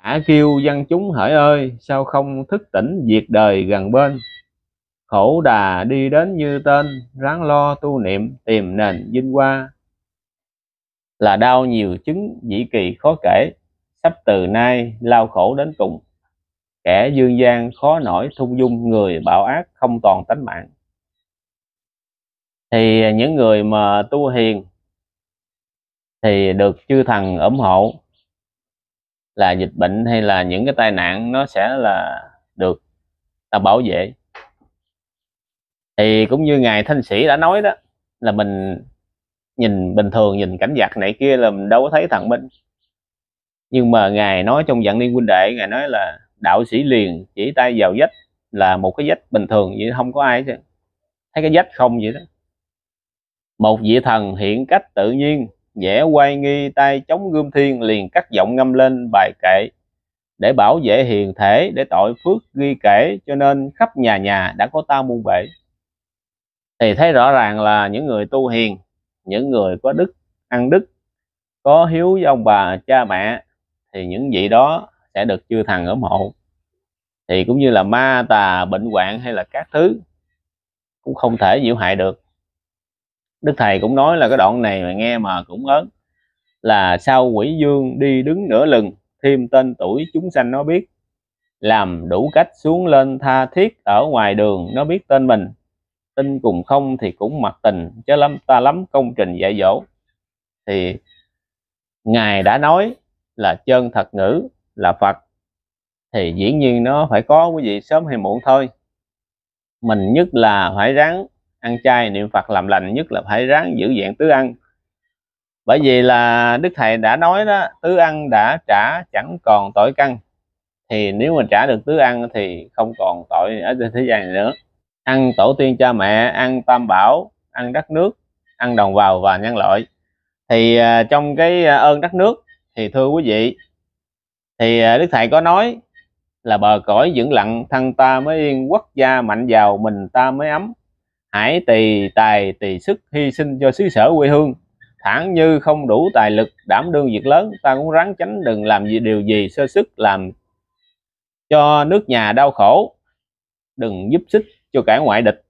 Ả kêu dân chúng hỡi ơi, sao không thức tỉnh diệt đời gần bên. Khổ đà đi đến như tên, ráng lo tu niệm tìm nền vinh hoa. Là đau nhiều chứng dĩ kỳ khó kể, sắp từ nay lao khổ đến cùng. Kẻ dương gian khó nổi thung dung người bạo ác không toàn tánh mạng. Thì những người mà tu hiền thì được chư thần ủng hộ là dịch bệnh hay là những cái tai nạn nó sẽ là được là bảo vệ thì cũng như ngài thanh sĩ đã nói đó là mình nhìn bình thường nhìn cảnh vật này kia là mình đâu có thấy thằng minh nhưng mà ngài nói trong dạng liên huynh đệ ngài nói là đạo sĩ liền chỉ tay vào vách là một cái vách bình thường vậy không có ai thấy cái vách không vậy đó một vị thần hiện cách tự nhiên dễ quay nghi tay chống gươm thiên liền cắt giọng ngâm lên bài kệ để bảo vệ hiền thể để tội phước ghi kể cho nên khắp nhà nhà đã có ta muôn bể thì thấy rõ ràng là những người tu hiền những người có đức ăn đức có hiếu với ông bà cha mẹ thì những vị đó sẽ được chư thần ủng hộ thì cũng như là ma tà bệnh hoạn hay là các thứ cũng không thể nhiễu hại được đức thầy cũng nói là cái đoạn này mà nghe mà cũng ớn là sau quỷ dương đi đứng nửa lừng thêm tên tuổi chúng sanh nó biết làm đủ cách xuống lên tha thiết ở ngoài đường nó biết tên mình tin cùng không thì cũng mặc tình chứ lắm ta lắm công trình dạy dỗ thì ngài đã nói là chân thật ngữ là phật thì dĩ nhiên nó phải có quý vị sớm hay muộn thôi mình nhất là phải ráng ăn chay niệm phật làm lành nhất là phải ráng giữ dạng tứ ăn bởi vì là đức thầy đã nói đó tứ ăn đã trả chẳng còn tội căn thì nếu mà trả được tứ ăn thì không còn tội ở trên thế gian này nữa ăn tổ tiên cha mẹ ăn tam bảo ăn đất nước ăn đồng bào và nhân loại thì à, trong cái à, ơn đất nước thì thưa quý vị thì à, đức thầy có nói là bờ cõi vững lặng thân ta mới yên quốc gia mạnh giàu mình ta mới ấm hãy tùy tài tùy sức hy sinh cho xứ sở quê hương thẳng như không đủ tài lực đảm đương việc lớn ta cũng ráng tránh đừng làm gì điều gì sơ sức làm cho nước nhà đau khổ đừng giúp sức cho cả ngoại địch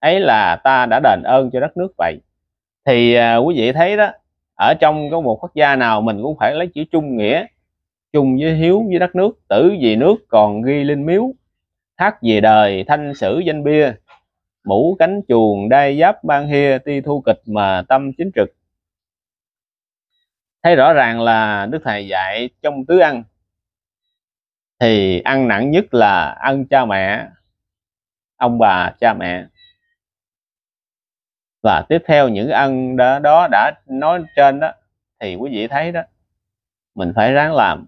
ấy là ta đã đền ơn cho đất nước vậy thì à, quý vị thấy đó ở trong có một quốc gia nào mình cũng phải lấy chữ chung nghĩa chung với hiếu với đất nước tử vì nước còn ghi linh miếu thác về đời thanh sử danh bia mũ cánh chuồng đai giáp ban hia ti thu kịch mà tâm chính trực thấy rõ ràng là đức thầy dạy trong tứ ăn thì ăn nặng nhất là ăn cha mẹ ông bà cha mẹ và tiếp theo những ăn đó, đó đã nói trên đó thì quý vị thấy đó mình phải ráng làm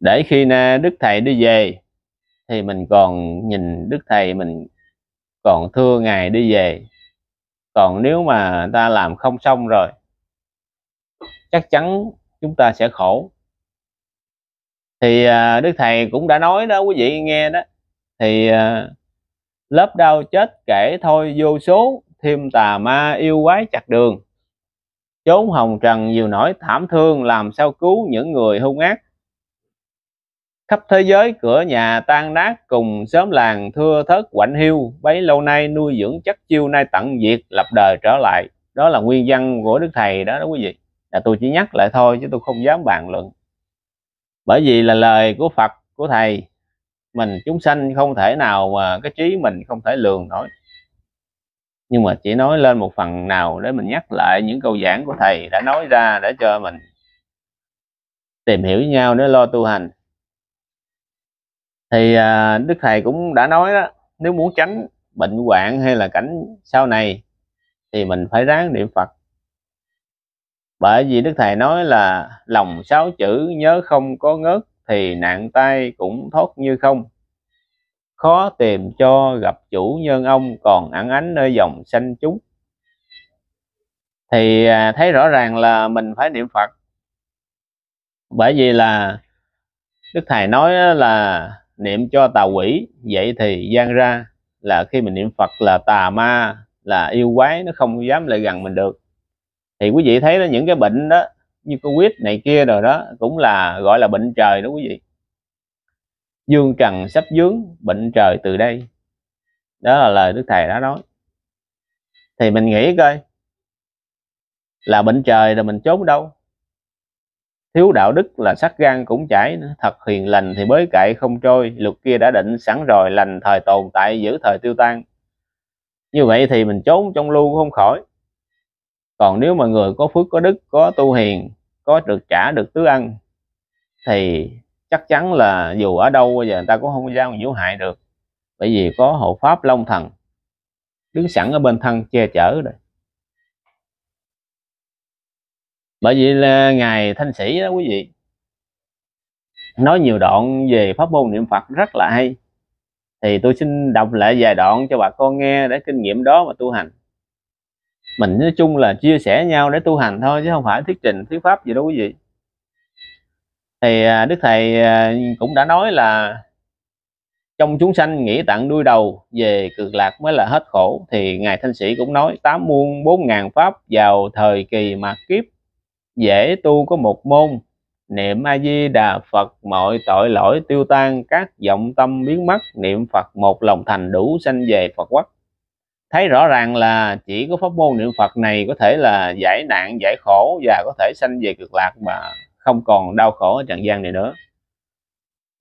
để khi đức thầy đi về thì mình còn nhìn đức thầy mình còn thưa ngài đi về còn nếu mà ta làm không xong rồi chắc chắn chúng ta sẽ khổ thì à, đức thầy cũng đã nói đó quý vị nghe đó thì à, lớp đau chết kể thôi vô số thêm tà ma yêu quái chặt đường chốn hồng trần nhiều nỗi thảm thương làm sao cứu những người hung ác khắp thế giới cửa nhà tan nát cùng sớm làng thưa thớt quạnh hiu bấy lâu nay nuôi dưỡng chất chiêu nay tận diệt lập đời trở lại đó là nguyên văn của đức thầy đó đó quý vị là tôi chỉ nhắc lại thôi chứ tôi không dám bàn luận bởi vì là lời của Phật của thầy mình chúng sanh không thể nào mà cái trí mình không thể lường nổi nhưng mà chỉ nói lên một phần nào để mình nhắc lại những câu giảng của thầy đã nói ra để cho mình tìm hiểu với nhau để lo tu hành thì à, đức thầy cũng đã nói đó nếu muốn tránh bệnh hoạn hay là cảnh sau này thì mình phải ráng niệm phật bởi vì đức thầy nói là lòng sáu chữ nhớ không có ngớt thì nạn tai cũng thoát như không khó tìm cho gặp chủ nhân ông còn ẩn ánh nơi dòng sanh chúng thì à, thấy rõ ràng là mình phải niệm phật bởi vì là đức thầy nói là niệm cho tà quỷ vậy thì gian ra là khi mình niệm Phật là tà ma là yêu quái nó không dám lại gần mình được thì quý vị thấy đó những cái bệnh đó như covid này kia rồi đó cũng là gọi là bệnh trời đó quý vị dương trần sắp dướng bệnh trời từ đây đó là lời đức thầy đã nói thì mình nghĩ coi là bệnh trời là mình trốn đâu thiếu đạo đức là sắc gan cũng chảy thật hiền lành thì bới cậy không trôi luật kia đã định sẵn rồi lành thời tồn tại giữ thời tiêu tan như vậy thì mình trốn trong lưu không khỏi còn nếu mà người có phước có đức có tu hiền có được trả được tứ ăn thì chắc chắn là dù ở đâu bây giờ người ta cũng không giao nhiễu hại được bởi vì có hộ pháp long thần đứng sẵn ở bên thân che chở rồi bởi vì là ngài thanh sĩ đó quý vị nói nhiều đoạn về pháp môn niệm phật rất là hay thì tôi xin đọc lại vài đoạn cho bà con nghe để kinh nghiệm đó mà tu hành mình nói chung là chia sẻ nhau để tu hành thôi chứ không phải thuyết trình thuyết pháp gì đâu quý vị thì à, đức thầy à, cũng đã nói là trong chúng sanh nghĩ tặng đuôi đầu về cực lạc mới là hết khổ thì ngài thanh sĩ cũng nói tám muôn bốn ngàn pháp vào thời kỳ mạt kiếp dễ tu có một môn niệm a di đà phật mọi tội lỗi tiêu tan các vọng tâm biến mất niệm phật một lòng thành đủ sanh về phật quốc thấy rõ ràng là chỉ có pháp môn niệm phật này có thể là giải nạn giải khổ và có thể sanh về cực lạc mà không còn đau khổ ở trần gian này nữa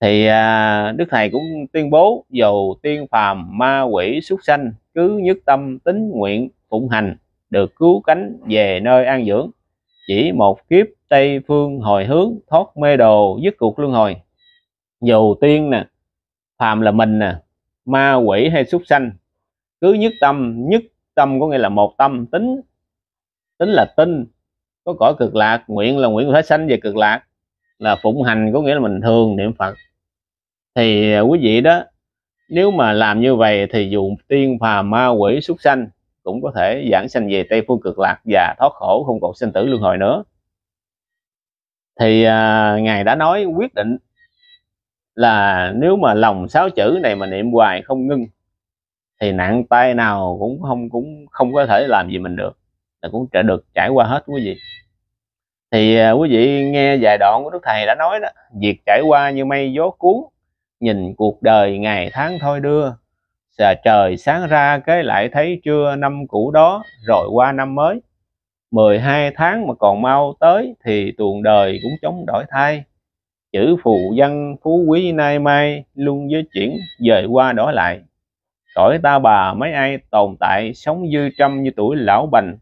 thì à, đức thầy cũng tuyên bố dầu tiên phàm ma quỷ súc sanh cứ nhất tâm tín nguyện phụng hành được cứu cánh về nơi an dưỡng chỉ một kiếp tây phương hồi hướng thoát mê đồ dứt cuộc luân hồi dù tiên nè phàm là mình nè ma quỷ hay súc sanh cứ nhất tâm nhất tâm có nghĩa là một tâm tính tính là tinh có cõi cực lạc nguyện là nguyện phải sanh về cực lạc là phụng hành có nghĩa là mình thường niệm phật thì à, quý vị đó nếu mà làm như vậy thì dù tiên phàm ma quỷ súc sanh cũng có thể giảng sanh về tây phương cực lạc và thoát khổ không còn sinh tử luân hồi nữa thì à, ngài đã nói quyết định là nếu mà lòng sáu chữ này mà niệm hoài không ngưng thì nạn tai nào cũng không cũng không có thể làm gì mình được là cũng trở được trải qua hết quý vị thì à, quý vị nghe vài đoạn của đức thầy đã nói đó việc trải qua như mây gió cuốn nhìn cuộc đời ngày tháng thôi đưa à, trời sáng ra cái lại thấy chưa năm cũ đó rồi qua năm mới 12 tháng mà còn mau tới thì tuồng đời cũng chống đổi thay chữ phù dân phú quý nay mai luôn với chuyển dời qua đổi lại cõi ta bà mấy ai tồn tại sống dư trăm như tuổi lão bành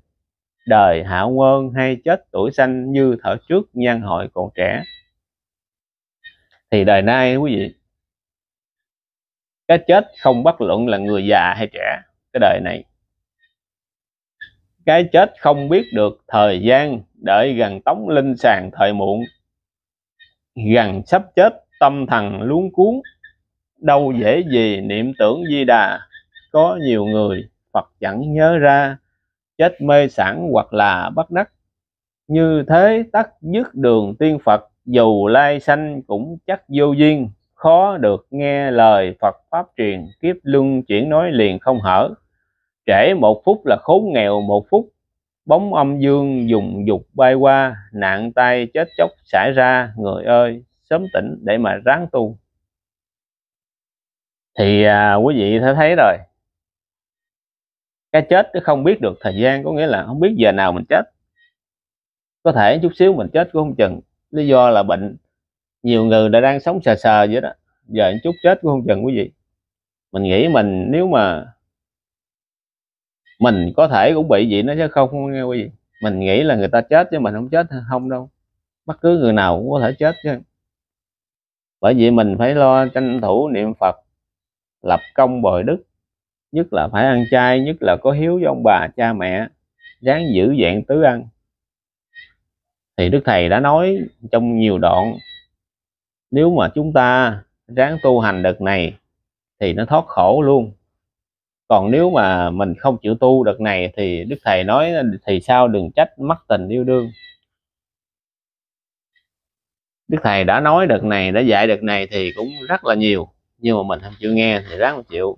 đời hạ quân hay chết tuổi xanh như thở trước nhan hội còn trẻ thì đời nay quý vị cái chết không bất luận là người già hay trẻ cái đời này cái chết không biết được thời gian đợi gần tống linh sàng thời muộn gần sắp chết tâm thần luống cuốn đâu dễ gì niệm tưởng di đà có nhiều người phật chẳng nhớ ra chết mê sản hoặc là bất đắc như thế tắt dứt đường tiên phật dù lai sanh cũng chắc vô duyên khó được nghe lời Phật Pháp truyền kiếp luân chuyển nói liền không hở. Trễ một phút là khốn nghèo một phút, bóng âm dương dùng dục bay qua, nạn tay chết chóc xảy ra, người ơi, sớm tỉnh để mà ráng tu. Thì à, quý vị sẽ thấy rồi, cái chết không biết được thời gian có nghĩa là không biết giờ nào mình chết có thể chút xíu mình chết cũng không chừng lý do là bệnh nhiều người đã đang sống sờ sờ vậy đó giờ chút chết cũng không chừng quý vị mình nghĩ mình nếu mà mình có thể cũng bị gì nó chứ không nghe quý vị mình nghĩ là người ta chết chứ mình không chết không đâu bất cứ người nào cũng có thể chết chứ bởi vì mình phải lo tranh thủ niệm phật lập công bồi đức nhất là phải ăn chay nhất là có hiếu với ông bà cha mẹ ráng giữ dạng tứ ăn thì đức thầy đã nói trong nhiều đoạn nếu mà chúng ta ráng tu hành đợt này thì nó thoát khổ luôn còn nếu mà mình không chịu tu đợt này thì đức thầy nói thì sao đừng trách mắc tình yêu đương đức thầy đã nói đợt này đã dạy đợt này thì cũng rất là nhiều nhưng mà mình không chịu nghe thì ráng chịu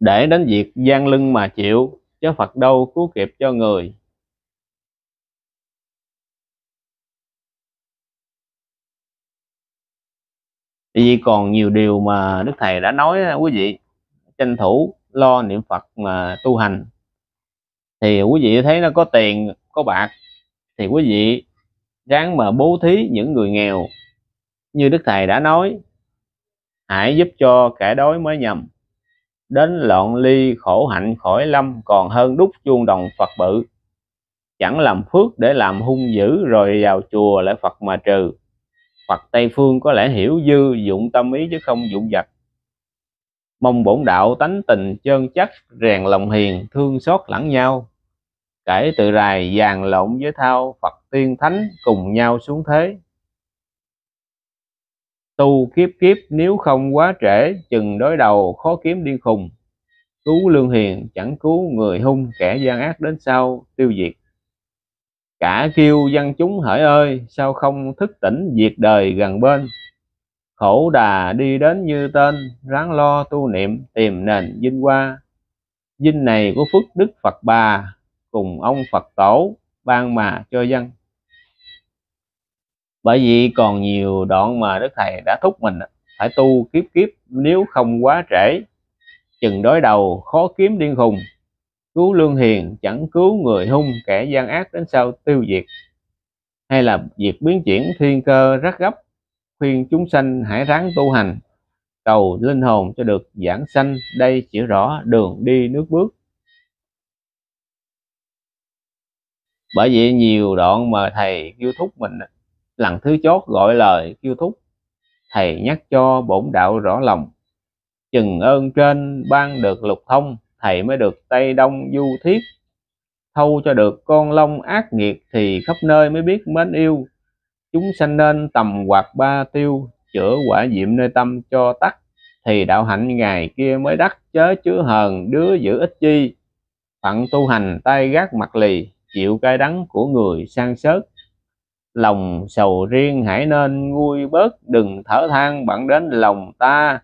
để đến việc gian lưng mà chịu chứ phật đâu cứu kịp cho người vì còn nhiều điều mà đức thầy đã nói quý vị tranh thủ lo niệm phật mà tu hành thì quý vị thấy nó có tiền có bạc thì quý vị ráng mà bố thí những người nghèo như đức thầy đã nói hãy giúp cho kẻ đói mới nhầm đến loạn ly khổ hạnh khỏi lâm còn hơn đúc chuông đồng phật bự chẳng làm phước để làm hung dữ rồi vào chùa lại phật mà trừ Phật Tây Phương có lẽ hiểu dư dụng tâm ý chứ không dụng vật mong bổn đạo tánh tình chân chất rèn lòng hiền thương xót lẫn nhau kể từ rài vàng lộn với thao phật tiên thánh cùng nhau xuống thế tu kiếp kiếp nếu không quá trễ chừng đối đầu khó kiếm điên khùng cứu lương hiền chẳng cứu người hung kẻ gian ác đến sau tiêu diệt cả kêu dân chúng hỡi ơi sao không thức tỉnh diệt đời gần bên khổ đà đi đến như tên ráng lo tu niệm tìm nền vinh hoa dinh này của phước đức phật bà cùng ông phật tổ ban mà cho dân bởi vì còn nhiều đoạn mà đức thầy đã thúc mình phải tu kiếp kiếp nếu không quá trễ chừng đối đầu khó kiếm điên khùng cứu lương hiền chẳng cứu người hung kẻ gian ác đến sau tiêu diệt hay là việc biến chuyển thiên cơ rất gấp khuyên chúng sanh hãy ráng tu hành cầu linh hồn cho được giảng sanh đây chỉ rõ đường đi nước bước bởi vì nhiều đoạn mà thầy kêu thúc mình lần thứ chót gọi lời kêu thúc thầy nhắc cho bổn đạo rõ lòng chừng ơn trên ban được lục thông thầy mới được tây đông du thiết thâu cho được con long ác nghiệt thì khắp nơi mới biết mến yêu chúng sanh nên tầm quạt ba tiêu chữa quả diệm nơi tâm cho tắt thì đạo hạnh ngày kia mới đắc chớ chứa hờn đứa giữ ít chi phận tu hành tay gác mặt lì chịu cay đắng của người sang sớt lòng sầu riêng hãy nên nguôi bớt đừng thở than bạn đến lòng ta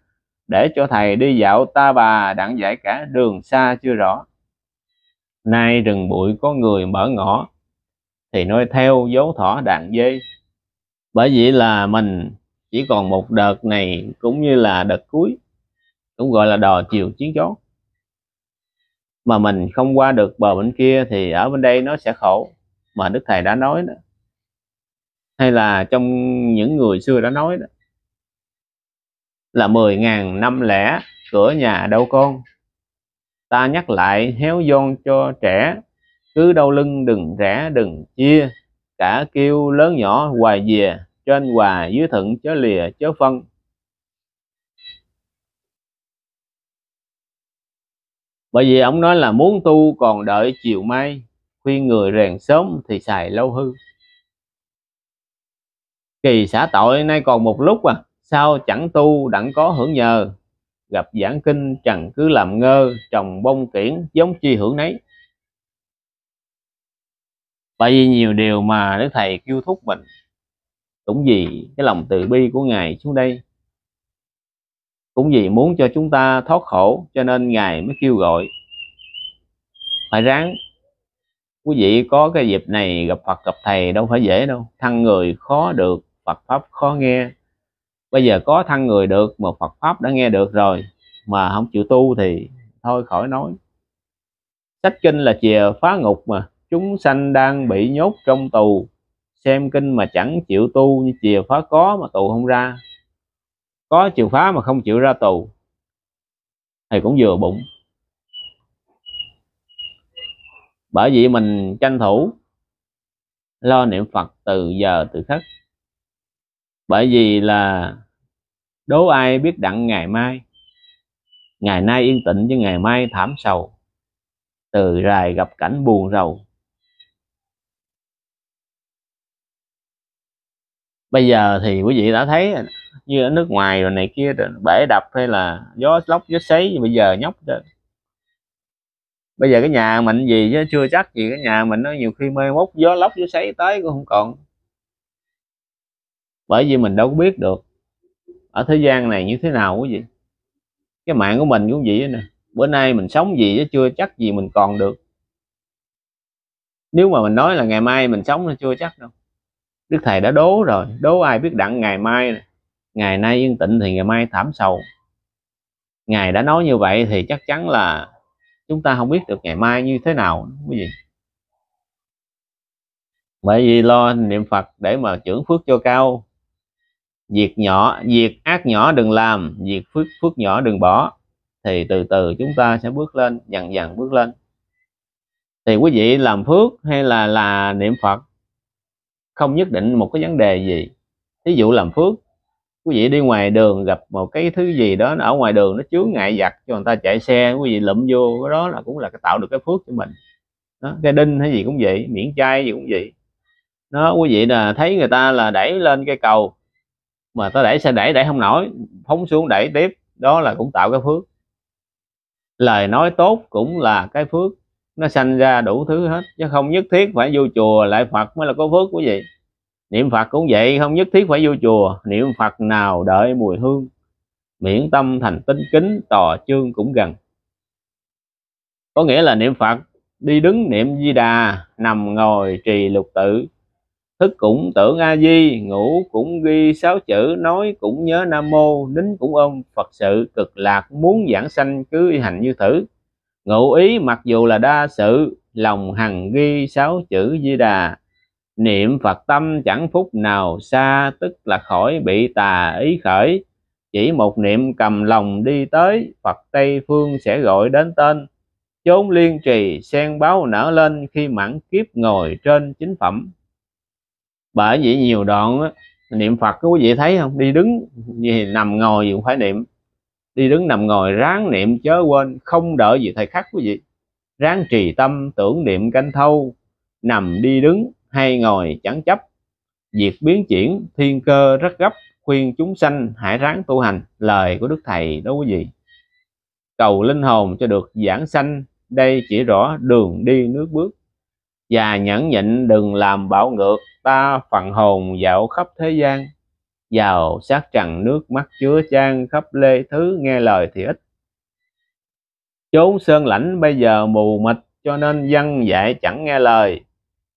để cho thầy đi dạo ta bà đặng giải cả đường xa chưa rõ nay rừng bụi có người mở ngõ thì nói theo dấu thỏ đàn dê bởi vì là mình chỉ còn một đợt này cũng như là đợt cuối cũng gọi là đò chiều chiến chót mà mình không qua được bờ bên kia thì ở bên đây nó sẽ khổ mà đức thầy đã nói đó hay là trong những người xưa đã nói đó là mười ngàn năm lẻ cửa nhà đâu con ta nhắc lại héo giòn cho trẻ cứ đau lưng đừng rẻ đừng chia cả kêu lớn nhỏ hoài dìa trên hòa dưới thượng chớ lìa chớ phân bởi vì ông nói là muốn tu còn đợi chiều mai khuyên người rèn sớm thì xài lâu hư kỳ xã tội nay còn một lúc à sao chẳng tu đặng có hưởng nhờ gặp giảng kinh chẳng cứ làm ngơ trồng bông kiển giống chi hưởng nấy tại vì nhiều điều mà đức thầy kêu thúc mình cũng vì cái lòng từ bi của ngài xuống đây cũng vì muốn cho chúng ta thoát khổ cho nên ngài mới kêu gọi phải ráng quý vị có cái dịp này gặp phật gặp thầy đâu phải dễ đâu thân người khó được phật pháp khó nghe bây giờ có thân người được mà Phật pháp đã nghe được rồi mà không chịu tu thì thôi khỏi nói sách kinh là chìa phá ngục mà chúng sanh đang bị nhốt trong tù xem kinh mà chẳng chịu tu như chìa phá có mà tù không ra có chìa phá mà không chịu ra tù thì cũng vừa bụng bởi vì mình tranh thủ lo niệm phật từ giờ từ khắc bởi vì là đố ai biết đặng ngày mai ngày nay yên tĩnh chứ ngày mai thảm sầu từ rài gặp cảnh buồn rầu bây giờ thì quý vị đã thấy như ở nước ngoài rồi này kia rồi bể đập hay là gió lốc gió sấy bây giờ nhóc rồi bây giờ cái nhà mình gì chứ chưa chắc gì cái nhà mình nó nhiều khi mê mốt gió lốc gió sấy tới cũng không còn bởi vì mình đâu có biết được ở thế gian này như thế nào quý vị cái mạng của mình cũng vậy nè bữa nay mình sống gì chứ chưa chắc gì mình còn được nếu mà mình nói là ngày mai mình sống thì chưa chắc đâu đức thầy đã đố rồi đố ai biết đặng ngày mai này. ngày nay yên tĩnh thì ngày mai thảm sầu ngài đã nói như vậy thì chắc chắn là chúng ta không biết được ngày mai như thế nào quý vị bởi vì lo niệm phật để mà trưởng phước cho cao việc nhỏ việc ác nhỏ đừng làm việc phước phước nhỏ đừng bỏ thì từ từ chúng ta sẽ bước lên dần dần bước lên thì quý vị làm phước hay là là niệm phật không nhất định một cái vấn đề gì ví dụ làm phước quý vị đi ngoài đường gặp một cái thứ gì đó ở ngoài đường nó chứa ngại vật cho người ta chạy xe quý vị lụm vô cái đó là cũng là cái tạo được cái phước cho mình đó, cái đinh hay gì cũng vậy miễn chai gì cũng vậy nó quý vị là thấy người ta là đẩy lên cái cầu mà ta đẩy xe đẩy đẩy không nổi phóng xuống đẩy tiếp đó là cũng tạo cái phước lời nói tốt cũng là cái phước nó sanh ra đủ thứ hết chứ không nhất thiết phải vô chùa lại phật mới là có phước của vị niệm phật cũng vậy không nhất thiết phải vô chùa niệm phật nào đợi mùi hương miễn tâm thành tinh kính tò chương cũng gần có nghĩa là niệm phật đi đứng niệm di đà nằm ngồi trì lục tự thức cũng tưởng a di ngủ cũng ghi sáu chữ nói cũng nhớ nam mô nín cũng ôm phật sự cực lạc muốn giảng sanh cứ hành như thử ngụ ý mặc dù là đa sự lòng hằng ghi sáu chữ di đà niệm phật tâm chẳng phút nào xa tức là khỏi bị tà ý khởi chỉ một niệm cầm lòng đi tới phật tây phương sẽ gọi đến tên chốn liên trì sen báo nở lên khi mãn kiếp ngồi trên chính phẩm bởi vậy nhiều đoạn á, niệm phật quý vị thấy không đi đứng gì nằm ngồi gì cũng phải niệm đi đứng nằm ngồi ráng niệm chớ quên không đợi gì thời khắc quý vị ráng trì tâm tưởng niệm canh thâu nằm đi đứng hay ngồi chẳng chấp việc biến chuyển thiên cơ rất gấp khuyên chúng sanh hãy ráng tu hành lời của đức thầy đó quý vị cầu linh hồn cho được giảng sanh đây chỉ rõ đường đi nước bước và nhẫn nhịn đừng làm bạo ngược ta phần hồn dạo khắp thế gian giàu sát trần nước mắt chứa chan khắp lê thứ nghe lời thì ít chốn sơn lãnh bây giờ mù mịt cho nên dân dạy chẳng nghe lời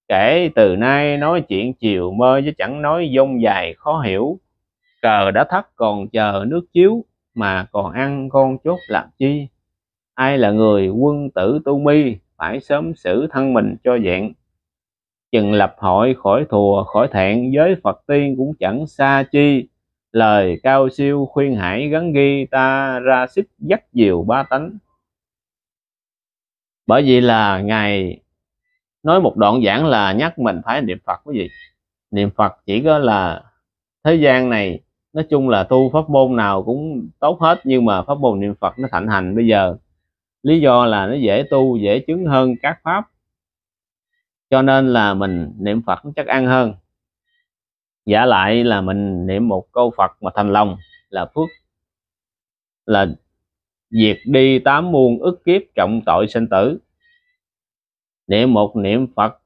kể từ nay nói chuyện chiều mơ chứ chẳng nói dông dài khó hiểu cờ đã thắt còn chờ nước chiếu mà còn ăn con chốt làm chi ai là người quân tử tu mi phải sớm xử thân mình cho dạng chừng lập hội khỏi thùa khỏi thẹn với phật tiên cũng chẳng xa chi lời cao siêu khuyên hãy gắn ghi ta ra sức dắt diều ba tánh bởi vì là ngài nói một đoạn giảng là nhắc mình phải niệm phật cái gì niệm phật chỉ có là thế gian này nói chung là tu pháp môn nào cũng tốt hết nhưng mà pháp môn niệm phật nó thạnh hành bây giờ lý do là nó dễ tu dễ chứng hơn các pháp cho nên là mình niệm phật chắc ăn hơn giả lại là mình niệm một câu phật mà thành lòng là phước là diệt đi tám muôn ức kiếp trọng tội sinh tử niệm một niệm phật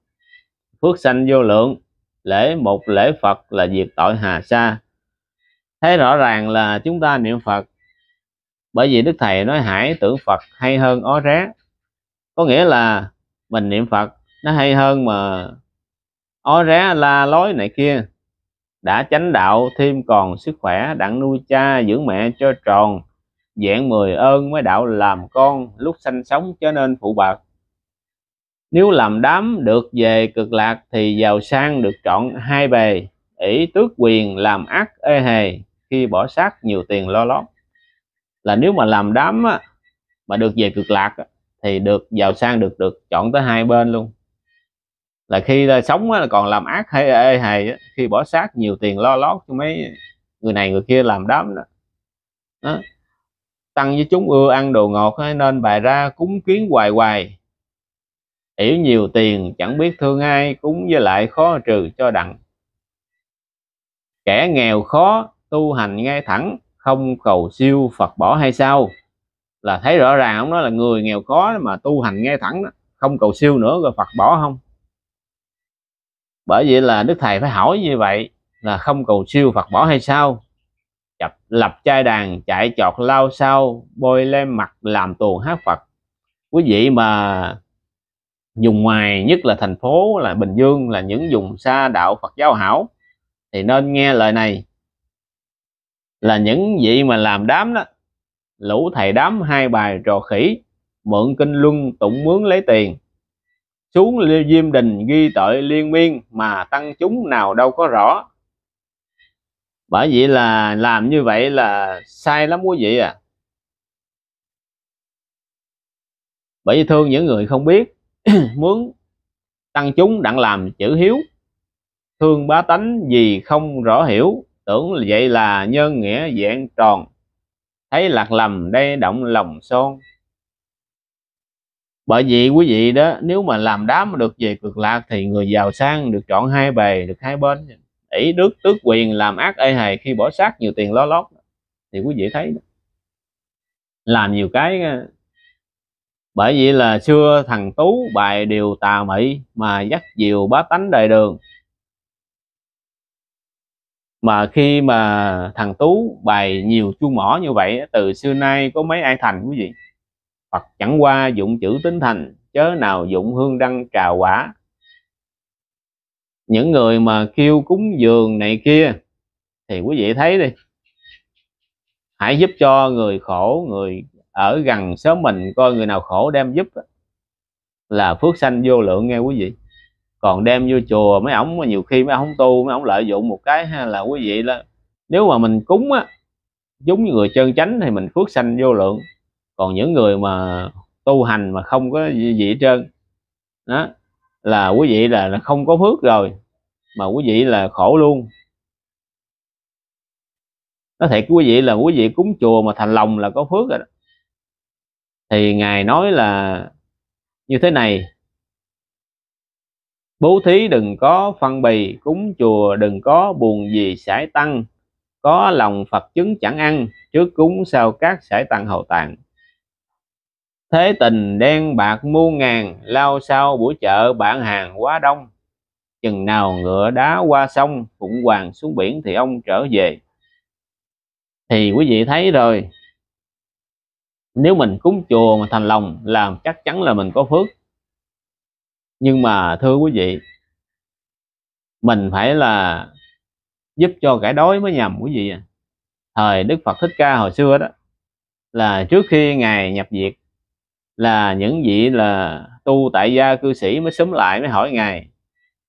phước sanh vô lượng lễ một lễ phật là diệt tội hà sa thế rõ ràng là chúng ta niệm phật bởi vì đức thầy nói hãy tưởng phật hay hơn ó rá có nghĩa là mình niệm phật nó hay hơn mà ó rá la lối này kia đã chánh đạo thêm còn sức khỏe đặng nuôi cha dưỡng mẹ cho tròn dạng mười ơn mới đạo làm con lúc sanh sống cho nên phụ bạc nếu làm đám được về cực lạc thì giàu sang được trọn hai bề ỷ tước quyền làm ác ê hề khi bỏ sát nhiều tiền lo lót là nếu mà làm đám á, mà được về cực lạc á, thì được giàu sang được được chọn tới hai bên luôn là khi là sống á, là còn làm ác hay ê hề khi bỏ sát nhiều tiền lo lót cho mấy người này người kia làm đám đó, đó. tăng với chúng ưa ăn đồ ngọt nên bà ra cúng kiến hoài hoài hiểu nhiều tiền chẳng biết thương ai cúng với lại khó trừ cho đặng kẻ nghèo khó tu hành ngay thẳng không cầu siêu Phật bỏ hay sao là thấy rõ ràng ông nói là người nghèo khó mà tu hành ngay thẳng đó. không cầu siêu nữa rồi Phật bỏ không bởi vậy là Đức Thầy phải hỏi như vậy là không cầu siêu Phật bỏ hay sao Chập, lập chai đàn chạy chọt lao sao bôi lên mặt làm tuồng hát Phật quý vị mà dùng ngoài nhất là thành phố là Bình Dương là những dùng xa đạo Phật giáo hảo thì nên nghe lời này là những vị mà làm đám đó lũ thầy đám hai bài trò khỉ mượn kinh luân tụng mướn lấy tiền xuống diêm đình ghi tội liên miên mà tăng chúng nào đâu có rõ bởi vậy là làm như vậy là sai lắm quý vị à bởi vì thương những người không biết muốn tăng chúng đặng làm chữ hiếu thương bá tánh vì không rõ hiểu tưởng vậy là nhân nghĩa dạng tròn thấy lạc lầm đây động lòng son bởi vì quý vị đó nếu mà làm đám được về cực lạc thì người giàu sang được chọn hai bề được hai bên ỷ đức tước quyền làm ác ê hề khi bỏ sát nhiều tiền lo lót thì quý vị thấy đó. làm nhiều cái ờ, bởi vì là xưa thằng tú bài điều tà mị mà dắt diều bá tánh đời đường mà khi mà thằng tú bày nhiều chu mỏ như vậy từ xưa nay có mấy ai thành quý vị Phật chẳng qua dụng chữ tính thành chớ nào dụng hương đăng trà quả những người mà kêu cúng dường này kia thì quý vị thấy đi hãy giúp cho người khổ người ở gần xóm mình coi người nào khổ đem giúp là phước sanh vô lượng nghe quý vị còn đem vô chùa mấy ổng nhiều khi mấy ổng tu mấy ổng lợi dụng một cái ha là quý vị là nếu mà mình cúng á giống như người chân chánh thì mình phước sanh vô lượng còn những người mà tu hành mà không có gì, gì hết trơn đó là quý vị là, là không có phước rồi mà quý vị là khổ luôn nó thiệt quý vị là quý vị cúng chùa mà thành lòng là có phước rồi đó. thì ngài nói là như thế này bố thí đừng có phân bì cúng chùa đừng có buồn gì sải tăng có lòng phật chứng chẳng ăn trước cúng sau các sải tăng hầu tạng. thế tình đen bạc muôn ngàn lao sao buổi chợ bạn hàng quá đông chừng nào ngựa đá qua sông phụng hoàng xuống biển thì ông trở về thì quý vị thấy rồi nếu mình cúng chùa mà thành lòng làm chắc chắn là mình có phước nhưng mà thưa quý vị mình phải là giúp cho kẻ đói mới nhầm quý vị à. thời đức phật thích ca hồi xưa đó là trước khi ngài nhập diệt là những vị là tu tại gia cư sĩ mới sớm lại mới hỏi ngài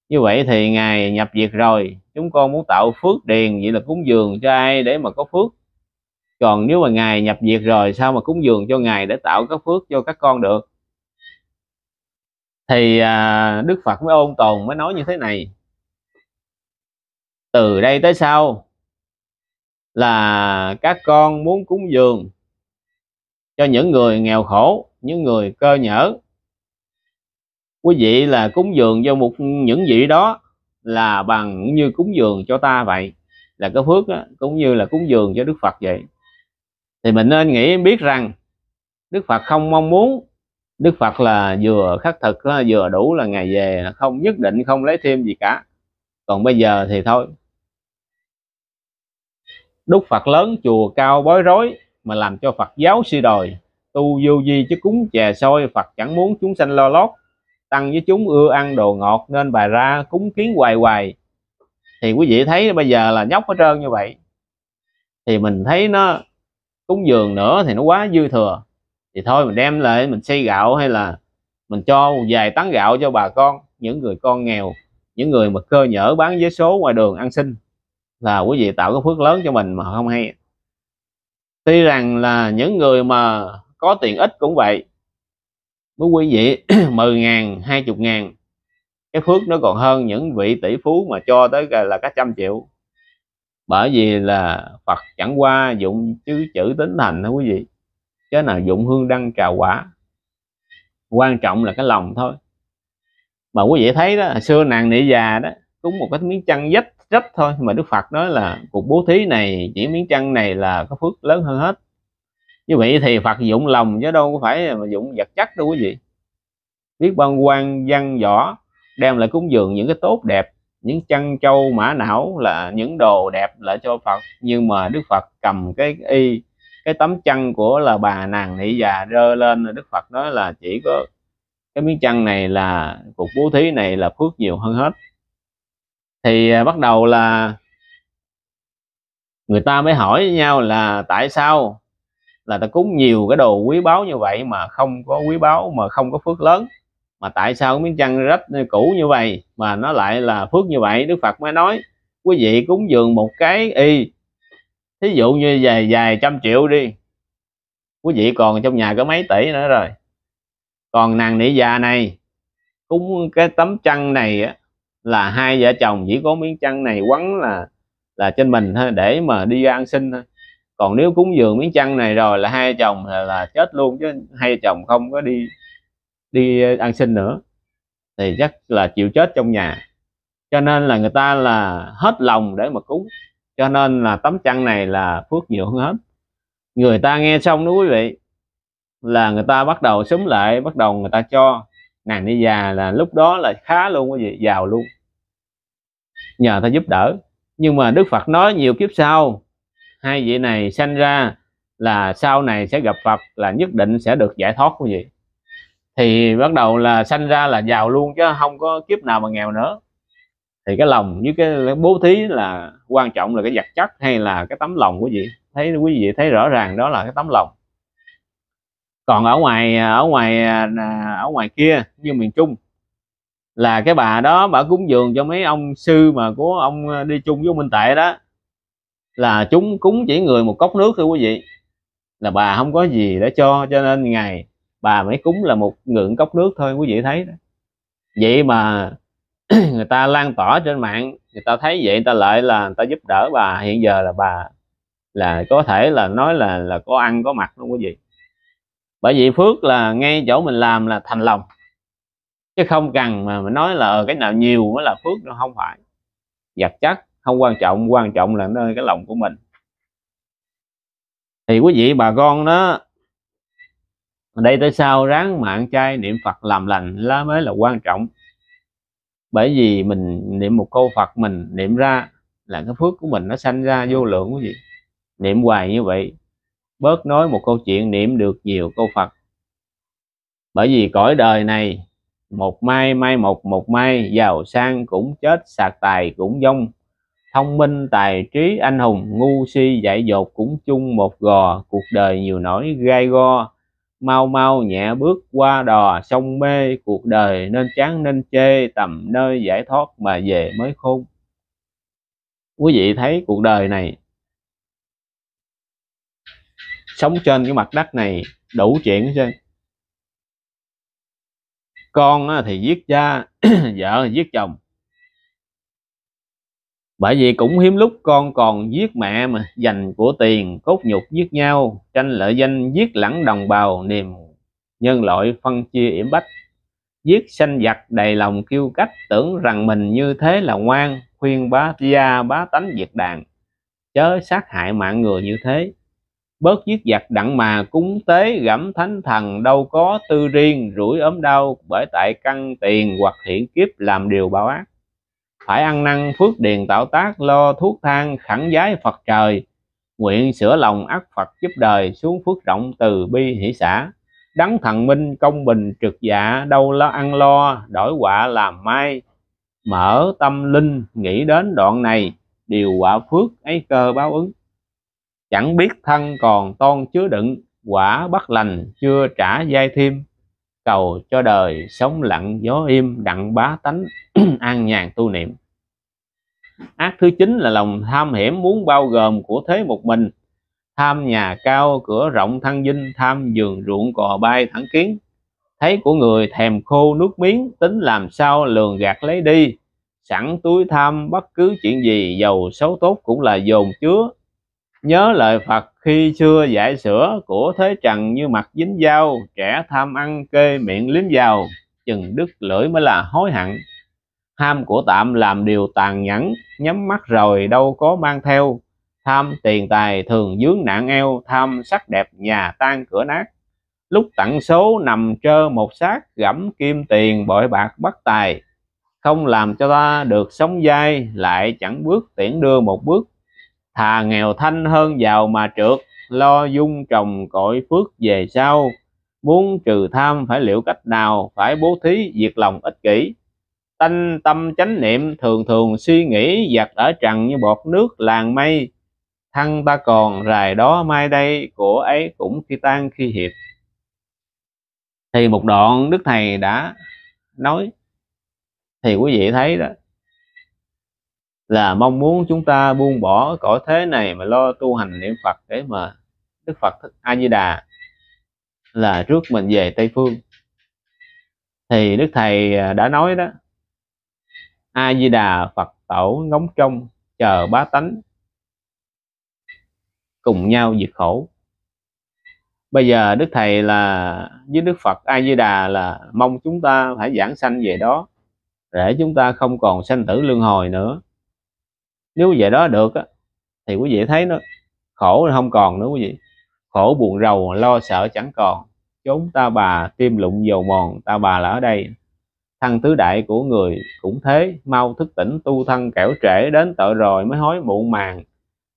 như vậy thì ngài nhập diệt rồi chúng con muốn tạo phước điền vậy là cúng dường cho ai để mà có phước còn nếu mà ngài nhập diệt rồi sao mà cúng dường cho ngài để tạo các phước cho các con được thì à, đức phật mới ôn tồn mới nói như thế này từ đây tới sau là các con muốn cúng dường cho những người nghèo khổ những người cơ nhở quý vị là cúng dường cho một những vị đó là bằng như cúng dường cho ta vậy là cái phước đó, cũng như là cúng dường cho đức phật vậy thì mình nên nghĩ biết rằng đức phật không mong muốn đức phật là vừa khắc thực là vừa đủ là ngày về là không nhất định không lấy thêm gì cả còn bây giờ thì thôi đúc phật lớn chùa cao bối rối mà làm cho phật giáo suy đồi tu vô di chứ cúng chè soi phật chẳng muốn chúng sanh lo lót tăng với chúng ưa ăn đồ ngọt nên bà ra cúng kiến hoài hoài thì quý vị thấy bây giờ là nhóc hết trơn như vậy thì mình thấy nó cúng dường nữa thì nó quá dư thừa thì thôi mình đem lại mình xây gạo hay là mình cho một vài tấn gạo cho bà con những người con nghèo những người mà cơ nhở bán vé số ngoài đường ăn xin là quý vị tạo cái phước lớn cho mình mà không hay tuy rằng là những người mà có tiền ít cũng vậy với quý vị 10 ngàn 20 ngàn cái phước nó còn hơn những vị tỷ phú mà cho tới là cả trăm triệu bởi vì là Phật chẳng qua dụng chứ chữ tính thành đó quý vị chứ là dụng hương đăng trào quả quan trọng là cái lòng thôi mà quý vị thấy đó xưa nàng nị già đó cúng một cái miếng chăn dách rách thôi mà đức phật nói là cuộc bố thí này chỉ miếng chăn này là có phước lớn hơn hết như vậy thì phật dụng lòng chứ đâu có phải mà dụng vật chất đâu quý vị biết ban quan văn võ đem lại cúng dường những cái tốt đẹp những chăn trâu mã não là những đồ đẹp lại cho phật nhưng mà đức phật cầm cái y cái tấm chăn của là bà nàng nị già rơ lên đức phật nói là chỉ có cái miếng chăn này là cuộc bố thí này là phước nhiều hơn hết thì à, bắt đầu là người ta mới hỏi nhau là tại sao là ta cúng nhiều cái đồ quý báu như vậy mà không có quý báu mà không có phước lớn mà tại sao miếng chăn rách cũ như vậy mà nó lại là phước như vậy đức phật mới nói quý vị cúng dường một cái y thí dụ như vài vài trăm triệu đi quý vị còn trong nhà có mấy tỷ nữa rồi còn nàng nỉ già này cúng cái tấm chăn này á, là hai vợ chồng chỉ có miếng chăn này quấn là là trên mình thôi để mà đi an sinh thôi còn nếu cúng dường miếng chăn này rồi là hai chồng là, là chết luôn chứ hai chồng không có đi đi ăn sinh nữa thì chắc là chịu chết trong nhà cho nên là người ta là hết lòng để mà cúng cho nên là tấm chăn này là phước dưỡng hết người ta nghe xong đó quý vị là người ta bắt đầu súng lại bắt đầu người ta cho nàng đi già là lúc đó là khá luôn quý vị giàu luôn nhờ ta giúp đỡ nhưng mà đức phật nói nhiều kiếp sau hai vị này sanh ra là sau này sẽ gặp phật là nhất định sẽ được giải thoát quý vị thì bắt đầu là sanh ra là giàu luôn chứ không có kiếp nào mà nghèo nữa thì cái lòng với cái bố thí là quan trọng là cái vật chất hay là cái tấm lòng của vị thấy quý vị thấy rõ ràng đó là cái tấm lòng còn ở ngoài ở ngoài à, ở ngoài kia như miền trung là cái bà đó bà cúng dường cho mấy ông sư mà của ông đi chung với minh tệ đó là chúng cúng chỉ người một cốc nước thôi quý vị là bà không có gì để cho cho nên ngày bà mới cúng là một ngượng cốc nước thôi quý vị thấy đó vậy mà người ta lan tỏa trên mạng người ta thấy vậy người ta lại là người ta giúp đỡ bà hiện giờ là bà là có thể là nói là là có ăn có mặt luôn quý vị bởi vì phước là ngay chỗ mình làm là thành lòng chứ không cần mà mình nói là ờ, cái nào nhiều mới là phước nó không phải vật chất không quan trọng quan trọng là nơi cái lòng của mình thì quý vị bà con đó đây tới sau ráng mạng chay niệm phật làm lành lá mới là quan trọng bởi vì mình niệm một câu Phật mình niệm ra là cái phước của mình nó sanh ra vô lượng quý gì niệm hoài như vậy bớt nói một câu chuyện niệm được nhiều câu Phật bởi vì cõi đời này một mai mai một một mai giàu sang cũng chết sạc tài cũng dông thông minh tài trí anh hùng ngu si dại dột cũng chung một gò cuộc đời nhiều nỗi gai go mau mau nhẹ bước qua đò sông mê cuộc đời nên chán nên chê tầm nơi giải thoát mà về mới khôn quý vị thấy cuộc đời này sống trên cái mặt đất này đủ chuyện chứ con thì giết cha vợ thì giết chồng bởi vì cũng hiếm lúc con còn giết mẹ mà dành của tiền cốt nhục giết nhau tranh lợi danh giết lẳng đồng bào niềm nhân loại phân chia yểm bách giết sanh giặc đầy lòng kiêu cách tưởng rằng mình như thế là ngoan khuyên bá gia bá tánh diệt đàn chớ sát hại mạng người như thế bớt giết giặc đặng mà cúng tế gẫm thánh thần đâu có tư riêng rủi ốm đau bởi tại căn tiền hoặc hiện kiếp làm điều bao ác phải ăn năn phước điền tạo tác lo thuốc thang khẳng giái phật trời nguyện sửa lòng ác phật giúp đời xuống phước rộng từ bi hỷ xã đắng thần minh công bình trực dạ đâu lo ăn lo đổi quả làm mai mở tâm linh nghĩ đến đoạn này điều quả phước ấy cơ báo ứng chẳng biết thân còn ton chứa đựng quả bất lành chưa trả giai thêm cầu cho đời sống lặng gió im đặng bá tánh an nhàn tu niệm ác thứ chín là lòng tham hiểm muốn bao gồm của thế một mình tham nhà cao cửa rộng thăng dinh tham giường ruộng cò bay thẳng kiến thấy của người thèm khô nước miếng tính làm sao lường gạt lấy đi sẵn túi tham bất cứ chuyện gì giàu xấu tốt cũng là dồn chứa nhớ lời Phật khi xưa giải sửa của thế trần như mặt dính dao trẻ tham ăn kê miệng liếm vào chừng đứt lưỡi mới là hối hận tham của tạm làm điều tàn nhẫn nhắm mắt rồi đâu có mang theo tham tiền tài thường dướng nạn eo tham sắc đẹp nhà tan cửa nát lúc tặng số nằm trơ một xác gẫm kim tiền bội bạc bắt tài không làm cho ta được sống dai lại chẳng bước tiễn đưa một bước thà nghèo thanh hơn giàu mà trượt lo dung trồng cội phước về sau muốn trừ tham phải liệu cách nào phải bố thí diệt lòng ích kỷ tanh tâm chánh niệm thường thường suy nghĩ giặt ở trần như bọt nước làng mây thăng ba còn rài đó mai đây của ấy cũng khi tan khi hiệp thì một đoạn đức thầy đã nói thì quý vị thấy đó là mong muốn chúng ta buông bỏ cõi thế này mà lo tu hành niệm Phật để mà Đức Phật Thích A Di Đà là trước mình về Tây phương thì Đức thầy à, đã nói đó A Di Đà Phật Tổ ngóng trông chờ bá tánh cùng nhau diệt khổ bây giờ Đức thầy là với Đức Phật A Di Đà là mong chúng ta phải giảng sanh về đó để chúng ta không còn sanh tử luân hồi nữa nếu vậy đó được á thì quý vị thấy nó khổ không còn nữa quý vị khổ buồn rầu lo sợ chẳng còn chốn ta bà tim lụng dầu mòn ta bà là ở đây thân tứ đại của người cũng thế mau thức tỉnh tu thân kẻo trễ đến tội rồi mới hối muộn màng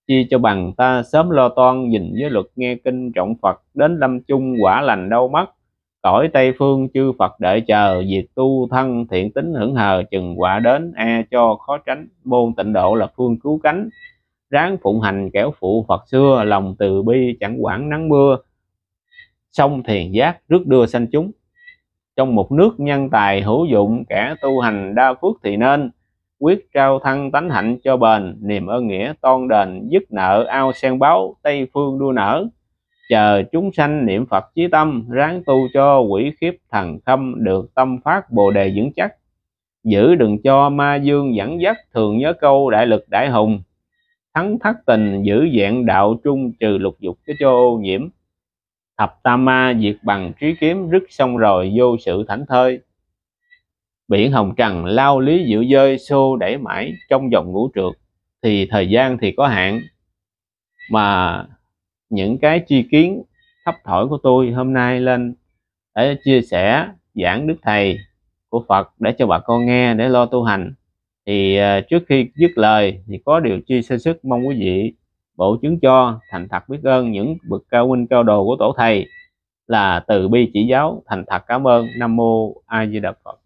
chi cho bằng ta sớm lo toan gìn với luật nghe kinh trọng phật đến lâm chung quả lành đâu mất cõi tây phương chư phật đợi chờ diệt tu thân thiện tính hưởng hờ chừng quả đến e cho khó tránh môn tịnh độ là phương cứu cánh ráng phụng hành kẻo phụ phật xưa lòng từ bi chẳng quản nắng mưa sông thiền giác rước đưa sanh chúng trong một nước nhân tài hữu dụng kẻ tu hành đa phước thì nên quyết trao thân tánh hạnh cho bền niềm ơn nghĩa ton đền dứt nợ ao sen báo tây phương đua nở chờ chúng sanh niệm Phật chí tâm ráng tu cho quỷ khiếp thần khâm được tâm phát bồ đề vững chắc giữ đừng cho ma dương dẫn dắt thường nhớ câu đại lực đại hùng thắng thất tình giữ dạng đạo trung trừ lục dục cái cho ô nhiễm thập tam ma diệt bằng trí kiếm rứt xong rồi vô sự thảnh thơi biển hồng trần lao lý dữ dơi xô đẩy mãi trong dòng ngũ trượt thì thời gian thì có hạn mà những cái tri kiến thấp thổi của tôi hôm nay lên để chia sẻ giảng đức thầy của Phật để cho bà con nghe để lo tu hành thì ờ, trước khi dứt lời thì có điều chi sơ sức mong quý vị bổ chứng cho thành thật biết ơn những bậc cao huynh cao đồ của tổ thầy là từ bi chỉ giáo thành thật cảm ơn nam mô a di đà phật